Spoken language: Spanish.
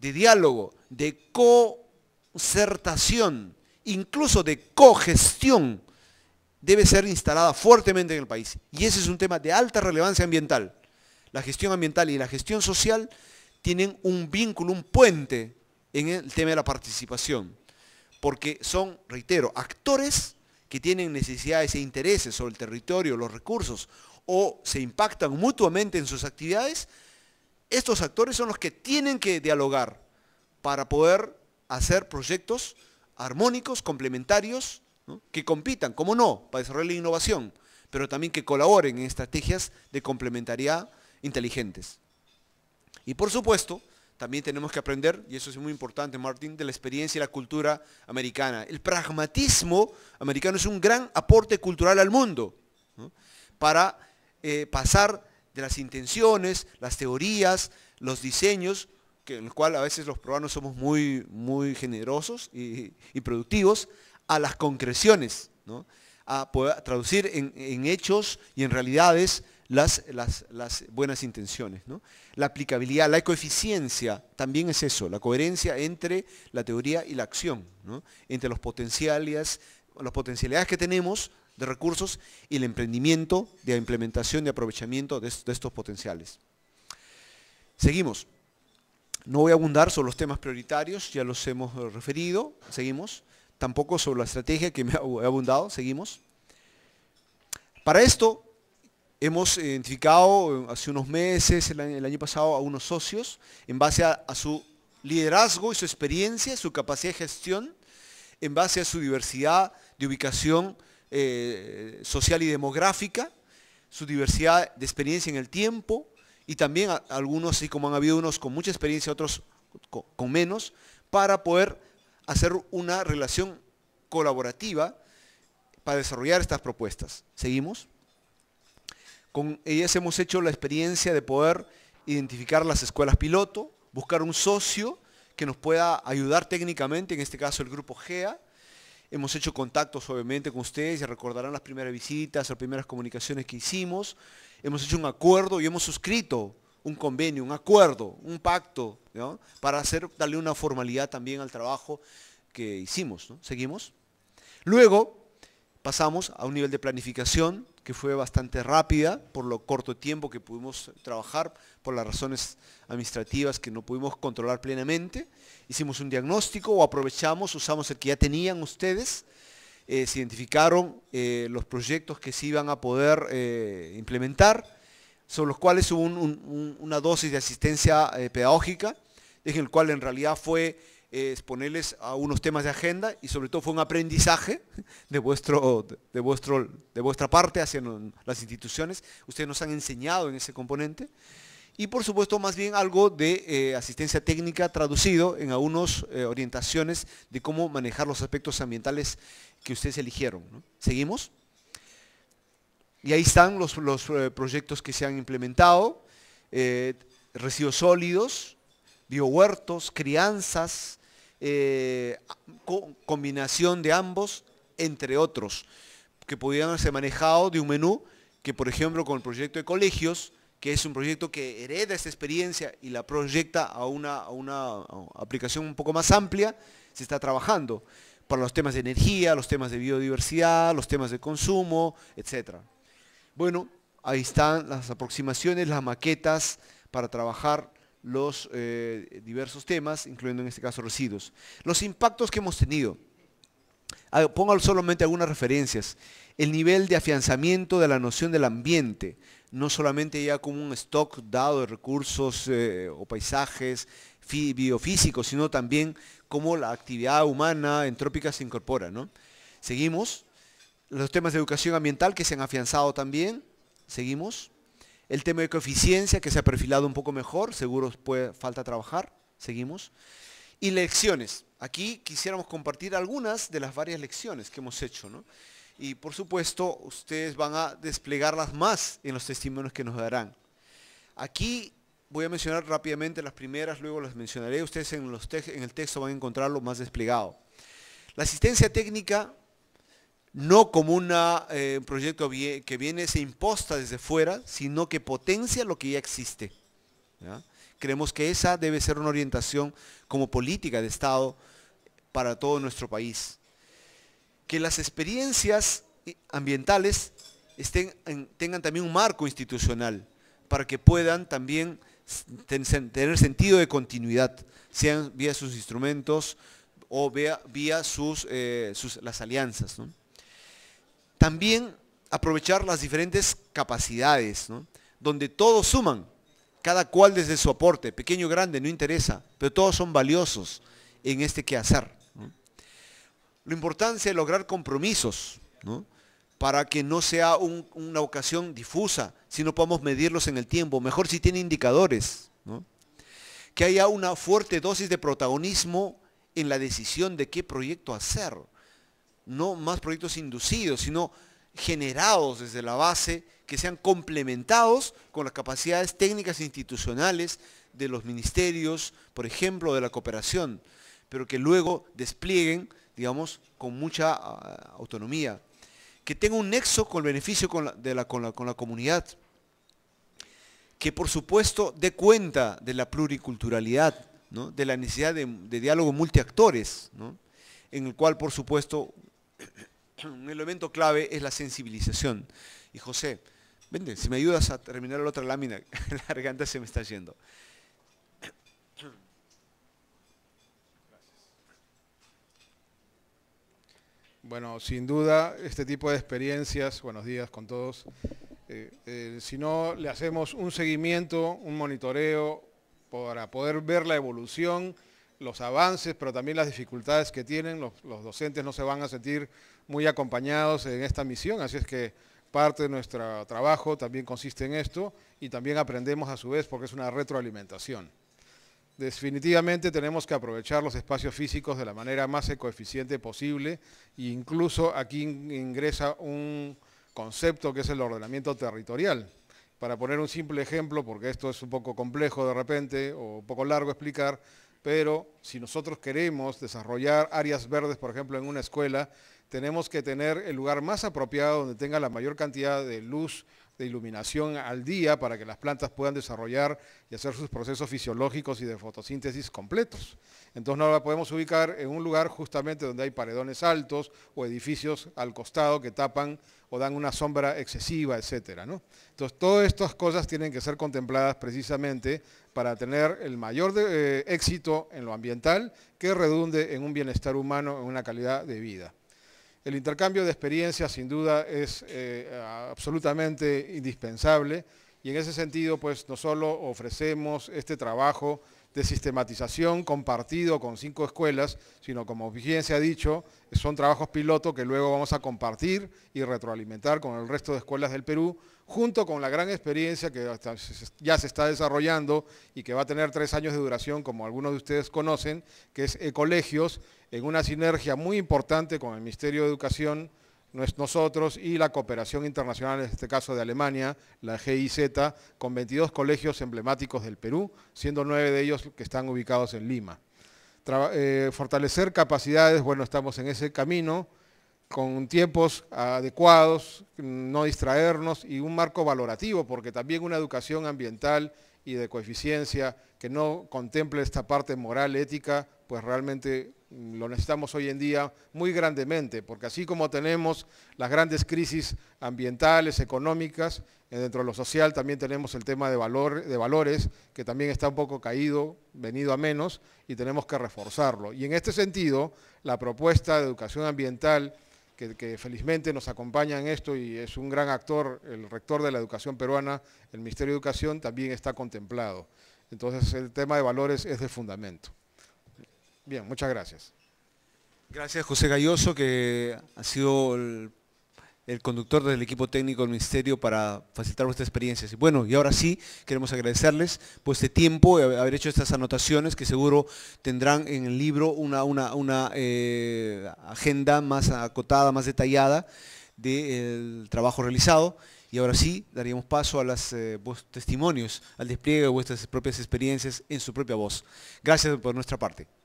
de diálogo, de concertación, incluso de cogestión, debe ser instalada fuertemente en el país. Y ese es un tema de alta relevancia ambiental. La gestión ambiental y la gestión social tienen un vínculo, un puente en el tema de la participación, porque son, reitero, actores que tienen necesidades e intereses sobre el territorio, los recursos, o se impactan mutuamente en sus actividades, estos actores son los que tienen que dialogar para poder hacer proyectos armónicos, complementarios, que compitan, como no, para desarrollar la innovación, pero también que colaboren en estrategias de complementariedad inteligentes. Y por supuesto, también tenemos que aprender, y eso es muy importante, Martín, de la experiencia y la cultura americana. El pragmatismo americano es un gran aporte cultural al mundo para eh, pasar de las intenciones, las teorías, los diseños, que, en los cual a veces los programas somos muy, muy generosos y, productivos, a las concreciones, a poder traducir en, hechos y en realidades las, buenas intenciones. La aplicabilidad, la ecoeficiencia, también es eso, la coherencia entre la teoría y la acción, entre los las potencialidades que tenemos de recursos y el emprendimiento de implementación y aprovechamiento de, estos potenciales. Seguimos. No voy a abundar sobre los temas prioritarios, ya los hemos eh, referido, seguimos. Tampoco sobre la estrategia que me he abundado, seguimos. Para esto hemos identificado eh, hace unos meses, el año, pasado, a unos socios en base a su liderazgo y su experiencia, su capacidad de gestión, en base a su diversidad de ubicación eh, social y demográfica, su diversidad de experiencia en el tiempo y también algunos, así como han habido unos con mucha experiencia, otros con menos, para poder hacer una relación colaborativa para desarrollar estas propuestas. ¿Seguimos? Con ellas hemos hecho la experiencia de poder identificar las escuelas piloto, buscar un socio que nos pueda ayudar técnicamente, en este caso el grupo GEA, Hemos hecho contactos obviamente con ustedes, Ya recordarán las primeras visitas, las primeras comunicaciones que hicimos. Hemos hecho un acuerdo y hemos suscrito un convenio, un acuerdo, un pacto, ¿no? para hacer, darle una formalidad también al trabajo que hicimos. ¿Seguimos? Luego pasamos a un nivel de planificación, que fue bastante rápida por lo corto tiempo que pudimos trabajar, por las razones administrativas que no pudimos controlar plenamente. Hicimos un diagnóstico o aprovechamos, usamos el que ya tenían ustedes, eh, se identificaron eh, los proyectos que se iban a poder eh, implementar, sobre los cuales hubo una dosis de asistencia pedagógica, en el cual en realidad fue exponerles a unos temas de agenda y sobre todo fue un aprendizaje de, vuestro, de, vuestro, de vuestra parte hacia las instituciones. Ustedes nos han enseñado en ese componente. Y por supuesto más bien algo de eh, asistencia técnica traducido en algunas eh, orientaciones de cómo manejar los aspectos ambientales que ustedes eligieron. ¿Seguimos? Y ahí están los, eh, proyectos que se han implementado, residuos sólidos, biohuertos, crianzas, eh, combinación de ambos, entre otros, que pudieran ser manejado de un menú que, por ejemplo, con el proyecto de colegios, que es un proyecto que hereda esta experiencia y la proyecta a una, a una aplicación un poco más amplia, se está trabajando para los temas de energía, los temas de biodiversidad, los temas de consumo, etc. Bueno, ahí están las aproximaciones, las maquetas para trabajar los eh, diversos temas, incluyendo en este caso residuos. Los impactos que hemos tenido. Ah, pongo solamente algunas referencias. El nivel de afianzamiento de la noción del ambiente, no solamente ya como un stock dado de recursos eh, o paisajes biofísicos, sino también como la actividad humana entrópica se incorpora. Seguimos. Los temas de educación ambiental que se han afianzado también. Seguimos el tema de coeficiencia que se ha perfilado un poco mejor, seguro puede, falta trabajar, seguimos. Y lecciones. Aquí quisiéramos compartir algunas de las varias lecciones que hemos hecho. Y por supuesto, ustedes van a desplegarlas más en los testimonios que nos darán. Aquí voy a mencionar rápidamente las primeras, luego las mencionaré. Ustedes en, en el texto van a encontrarlo más desplegado. La asistencia técnica no como eh, un proyecto que viene, se imposta desde fuera, sino que potencia lo que ya existe. Creemos que esa debe ser una orientación como política de Estado para todo nuestro país. Que las experiencias ambientales tengan también un marco institucional para que puedan también tener sentido de continuidad, sean vía sus instrumentos o vía, eh, sus, las alianzas. ¿no? También aprovechar las diferentes capacidades, donde todos suman, cada cual desde su aporte, pequeño o grande, no interesa, pero todos son valiosos en este quehacer. Lo La importancia es lograr compromisos, para que no sea una ocasión difusa, si no podemos medirlos en el tiempo, mejor si tiene indicadores. Que haya una fuerte dosis de protagonismo en la decisión de qué proyecto hacer no más proyectos inducidos, sino generados desde la base, que sean complementados con las capacidades técnicas e institucionales de los ministerios, por ejemplo, de la cooperación, pero que luego desplieguen, digamos, con mucha ah, autonomía. Que tenga un nexo con el beneficio con la, con la, comunidad. Que por supuesto dé cuenta de la pluriculturalidad, de la necesidad de, diálogo multiactores, en el cual por supuesto un elemento clave es la sensibilización. Y José, vente, si me ayudas a terminar la otra lámina, la garganta se me está yendo. Bueno, sin duda, este tipo de experiencias, buenos días con todos, eh, eh, si no le hacemos un seguimiento, un monitoreo para poder ver la evolución los avances, pero también las dificultades que tienen. Los, docentes no se van a sentir muy acompañados en esta misión, así es que parte de nuestro trabajo también consiste en esto y también aprendemos a su vez porque es una retroalimentación. Definitivamente tenemos que aprovechar los espacios físicos de la manera más ecoeficiente posible e incluso aquí ingresa un concepto que es el ordenamiento territorial. Para poner un simple ejemplo, porque esto es un poco complejo de repente o un poco largo explicar, pero si nosotros queremos desarrollar áreas verdes, por ejemplo, en una escuela, tenemos que tener el lugar más apropiado donde tenga la mayor cantidad de luz, de iluminación al día para que las plantas puedan desarrollar y hacer sus procesos fisiológicos y de fotosíntesis completos. Entonces no la podemos ubicar en un lugar justamente donde hay paredones altos o edificios al costado que tapan o dan una sombra excesiva, etc. ¿no? Entonces, todas estas cosas tienen que ser contempladas precisamente para tener el mayor eh, éxito en lo ambiental que redunde en un bienestar humano, en una calidad de vida. El intercambio de experiencias, sin duda, es eh, absolutamente indispensable y en ese sentido, pues no solo ofrecemos este trabajo de sistematización compartido con cinco escuelas, sino como bien se ha dicho, son trabajos piloto que luego vamos a compartir y retroalimentar con el resto de escuelas del Perú, junto con la gran experiencia que ya se está desarrollando y que va a tener tres años de duración, como algunos de ustedes conocen, que es Ecolegios, en una sinergia muy importante con el Ministerio de Educación, nosotros y la cooperación internacional, en este caso de Alemania, la GIZ, con 22 colegios emblemáticos del Perú, siendo nueve de ellos que están ubicados en Lima. Eh, fortalecer capacidades, bueno, estamos en ese camino, con tiempos adecuados, no distraernos y un marco valorativo, porque también una educación ambiental y de coeficiencia que no contemple esta parte moral, ética, pues realmente mm, lo necesitamos hoy en día muy grandemente, porque así como tenemos las grandes crisis ambientales, económicas, eh, dentro de lo social también tenemos el tema de, valores, que también está un poco caído, venido a menos, y tenemos que reforzarlo. Y en este sentido, la propuesta de educación ambiental, que felizmente nos acompaña en esto y es un gran actor, el rector de la educación peruana, el Ministerio de Educación, también está contemplado. Entonces el tema de valores es de fundamento. Bien, muchas gracias. Gracias, José Galloso, que ha sido el, conductor del equipo técnico del Ministerio para facilitar vuestras experiencias. Y bueno, y ahora sí, queremos agradecerles por pues, este tiempo, y eh, haber hecho estas anotaciones que seguro tendrán en el libro una, eh, agenda más acotada, más detallada del trabajo realizado. Y ahora sí, daríamos paso a los eh, testimonios, al despliegue de vuestras propias experiencias en su propia voz. Gracias por nuestra parte.